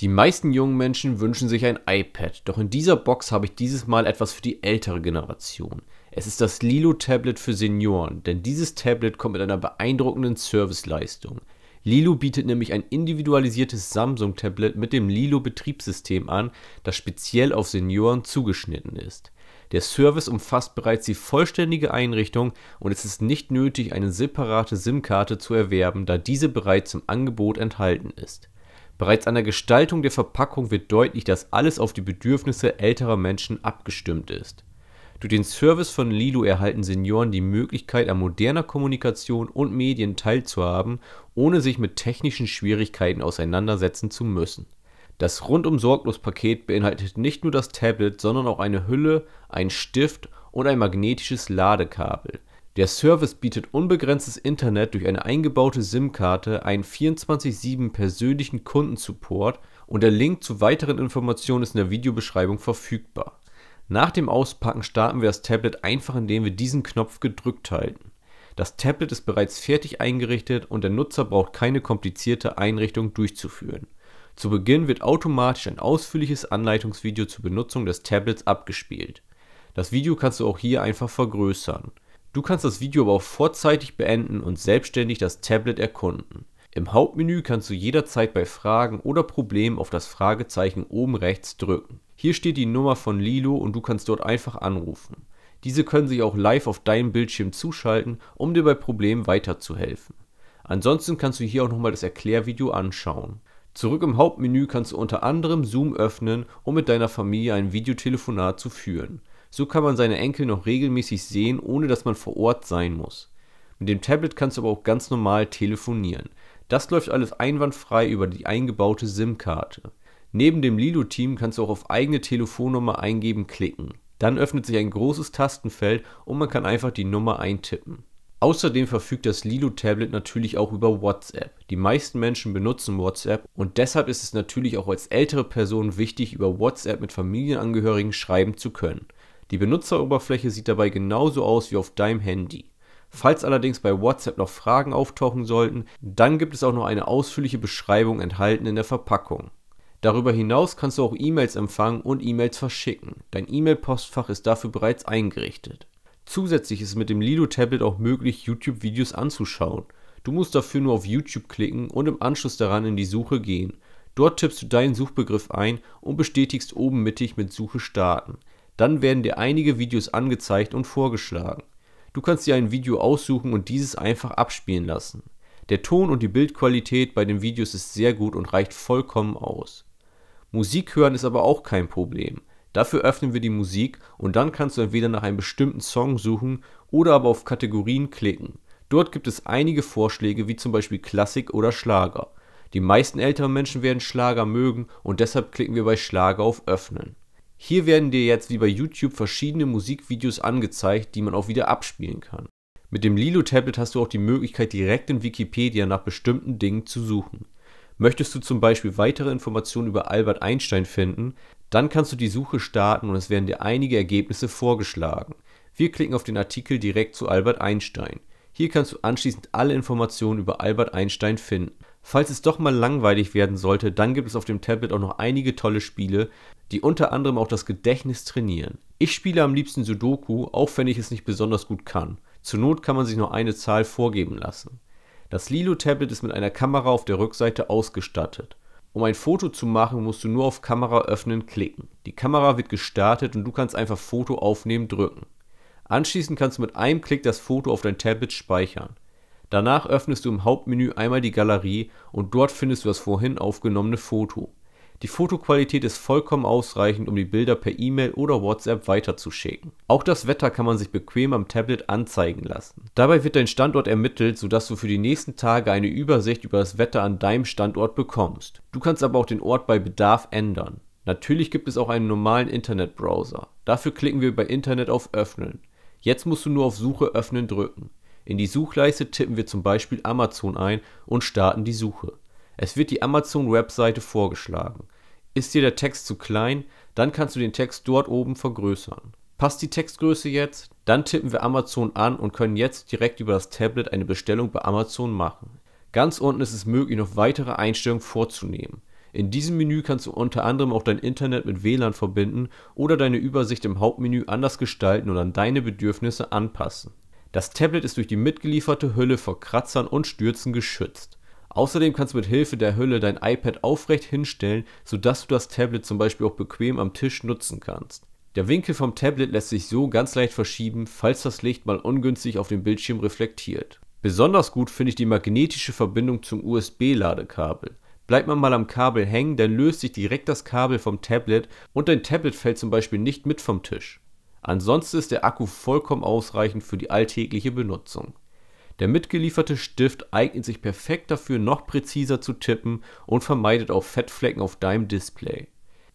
Die meisten jungen Menschen wünschen sich ein iPad, doch in dieser Box habe ich dieses Mal etwas für die ältere Generation. Es ist das Lilo Tablet für Senioren, denn dieses Tablet kommt mit einer beeindruckenden Serviceleistung. Lilo bietet nämlich ein individualisiertes Samsung-Tablet mit dem Lilo-Betriebssystem an, das speziell auf Senioren zugeschnitten ist. Der Service umfasst bereits die vollständige Einrichtung und es ist nicht nötig, eine separate SIM-Karte zu erwerben, da diese bereits im Angebot enthalten ist. Bereits an der Gestaltung der Verpackung wird deutlich, dass alles auf die Bedürfnisse älterer Menschen abgestimmt ist. Durch den Service von Lilo erhalten Senioren die Möglichkeit, an moderner Kommunikation und Medien teilzuhaben, ohne sich mit technischen Schwierigkeiten auseinandersetzen zu müssen. Das rundum sorglos Paket beinhaltet nicht nur das Tablet, sondern auch eine Hülle, einen Stift und ein magnetisches Ladekabel der Service bietet unbegrenztes Internet durch eine eingebaute SIM-Karte, einen 24/7 persönlichen Kundensupport und der Link zu weiteren Informationen ist in der Videobeschreibung verfügbar. Nach dem Auspacken starten wir das Tablet einfach, indem wir diesen Knopf gedrückt halten. Das Tablet ist bereits fertig eingerichtet und der Nutzer braucht keine komplizierte Einrichtung durchzuführen. Zu Beginn wird automatisch ein ausführliches Anleitungsvideo zur Benutzung des Tablets abgespielt. Das Video kannst du auch hier einfach vergrößern Du kannst das Video aber auch vorzeitig beenden und selbstständig das Tablet erkunden. Im Hauptmenü kannst du jederzeit bei Fragen oder Problemen auf das Fragezeichen oben rechts drücken. Hier steht die Nummer von Lilo und du kannst dort einfach anrufen. Diese können sich auch live auf deinem Bildschirm zuschalten, um dir bei Problemen weiterzuhelfen. Ansonsten kannst du hier auch nochmal das Erklärvideo anschauen. Zurück im Hauptmenü kannst du unter anderem Zoom öffnen, um mit deiner Familie ein Videotelefonat zu führen. So kann man seine Enkel noch regelmäßig sehen, ohne dass man vor Ort sein muss. Mit dem Tablet kannst du aber auch ganz normal telefonieren. Das läuft alles einwandfrei über die eingebaute SIM-Karte. Neben dem Lilo-Team kannst du auch auf eigene Telefonnummer eingeben klicken. Dann öffnet sich ein großes Tastenfeld und man kann einfach die Nummer eintippen. Außerdem verfügt das Lilo-Tablet natürlich auch über WhatsApp. Die meisten Menschen benutzen WhatsApp und deshalb ist es natürlich auch als ältere Person wichtig, über WhatsApp mit Familienangehörigen schreiben zu können. Die Benutzeroberfläche sieht dabei genauso aus wie auf deinem Handy. Falls allerdings bei WhatsApp noch Fragen auftauchen sollten, dann gibt es auch noch eine ausführliche Beschreibung enthalten in der Verpackung. Darüber hinaus kannst du auch E-Mails empfangen und E-Mails verschicken. Dein E-Mail-Postfach ist dafür bereits eingerichtet. Zusätzlich ist mit dem Lido Tablet auch möglich, YouTube-Videos anzuschauen. Du musst dafür nur auf YouTube klicken und im Anschluss daran in die Suche gehen. Dort tippst du deinen Suchbegriff ein und bestätigst oben mittig mit Suche starten. Dann werden dir einige Videos angezeigt und vorgeschlagen. Du kannst dir ein Video aussuchen und dieses einfach abspielen lassen. Der Ton und die Bildqualität bei den Videos ist sehr gut und reicht vollkommen aus. Musik hören ist aber auch kein Problem. Dafür öffnen wir die Musik und dann kannst du entweder nach einem bestimmten Song suchen oder aber auf Kategorien klicken. Dort gibt es einige Vorschläge wie zum Beispiel Klassik oder Schlager. Die meisten älteren Menschen werden Schlager mögen und deshalb klicken wir bei Schlager auf Öffnen. Hier werden dir jetzt wie bei YouTube verschiedene Musikvideos angezeigt, die man auch wieder abspielen kann. Mit dem Lilo Tablet hast du auch die Möglichkeit, direkt in Wikipedia nach bestimmten Dingen zu suchen. Möchtest du zum Beispiel weitere Informationen über Albert Einstein finden, dann kannst du die Suche starten und es werden dir einige Ergebnisse vorgeschlagen. Wir klicken auf den Artikel direkt zu Albert Einstein. Hier kannst du anschließend alle Informationen über Albert Einstein finden. Falls es doch mal langweilig werden sollte, dann gibt es auf dem Tablet auch noch einige tolle Spiele, die unter anderem auch das Gedächtnis trainieren. Ich spiele am liebsten Sudoku, auch wenn ich es nicht besonders gut kann. Zur Not kann man sich nur eine Zahl vorgeben lassen. Das Lilo-Tablet ist mit einer Kamera auf der Rückseite ausgestattet. Um ein Foto zu machen, musst du nur auf Kamera öffnen klicken. Die Kamera wird gestartet und du kannst einfach Foto aufnehmen drücken. Anschließend kannst du mit einem Klick das Foto auf dein Tablet speichern. Danach öffnest du im Hauptmenü einmal die Galerie und dort findest du das vorhin aufgenommene Foto. Die Fotoqualität ist vollkommen ausreichend, um die Bilder per E-Mail oder WhatsApp weiterzuschicken. Auch das Wetter kann man sich bequem am Tablet anzeigen lassen. Dabei wird dein Standort ermittelt, sodass du für die nächsten Tage eine Übersicht über das Wetter an deinem Standort bekommst. Du kannst aber auch den Ort bei Bedarf ändern. Natürlich gibt es auch einen normalen Internetbrowser. Dafür klicken wir bei Internet auf Öffnen. Jetzt musst du nur auf Suche öffnen drücken. In die Suchleiste tippen wir zum Beispiel Amazon ein und starten die Suche. Es wird die Amazon-Webseite vorgeschlagen. Ist dir der Text zu klein, dann kannst du den Text dort oben vergrößern. Passt die Textgröße jetzt? Dann tippen wir Amazon an und können jetzt direkt über das Tablet eine Bestellung bei Amazon machen. Ganz unten ist es möglich, noch weitere Einstellungen vorzunehmen. In diesem Menü kannst du unter anderem auch dein Internet mit WLAN verbinden oder deine Übersicht im Hauptmenü anders gestalten und an deine Bedürfnisse anpassen. Das Tablet ist durch die mitgelieferte Hülle vor Kratzern und Stürzen geschützt. Außerdem kannst du mit Hilfe der Hülle dein iPad aufrecht hinstellen, sodass du das Tablet zum Beispiel auch bequem am Tisch nutzen kannst. Der Winkel vom Tablet lässt sich so ganz leicht verschieben, falls das Licht mal ungünstig auf dem Bildschirm reflektiert. Besonders gut finde ich die magnetische Verbindung zum USB-Ladekabel. Bleibt man mal am Kabel hängen, dann löst sich direkt das Kabel vom Tablet und dein Tablet fällt zum Beispiel nicht mit vom Tisch. Ansonsten ist der Akku vollkommen ausreichend für die alltägliche Benutzung. Der mitgelieferte Stift eignet sich perfekt dafür, noch präziser zu tippen und vermeidet auch Fettflecken auf deinem Display.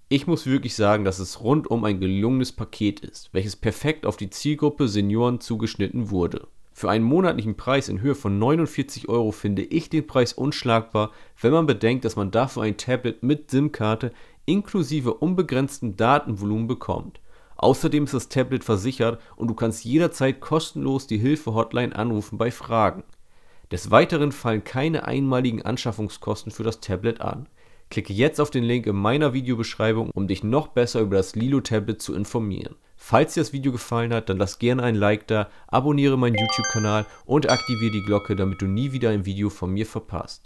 Ich muss wirklich sagen, dass es rundum ein gelungenes Paket ist, welches perfekt auf die Zielgruppe Senioren zugeschnitten wurde. Für einen monatlichen Preis in Höhe von 49 Euro finde ich den Preis unschlagbar, wenn man bedenkt, dass man dafür ein Tablet mit SIM-Karte inklusive unbegrenztem Datenvolumen bekommt Außerdem ist das Tablet versichert und du kannst jederzeit kostenlos die Hilfe-Hotline anrufen bei Fragen. Des Weiteren fallen keine einmaligen Anschaffungskosten für das Tablet an. Klicke jetzt auf den Link in meiner Videobeschreibung, um dich noch besser über das Lilo Tablet zu informieren. Falls dir das Video gefallen hat, dann lass gerne ein Like da, abonniere meinen YouTube-Kanal und aktiviere die Glocke, damit du nie wieder ein Video von mir verpasst.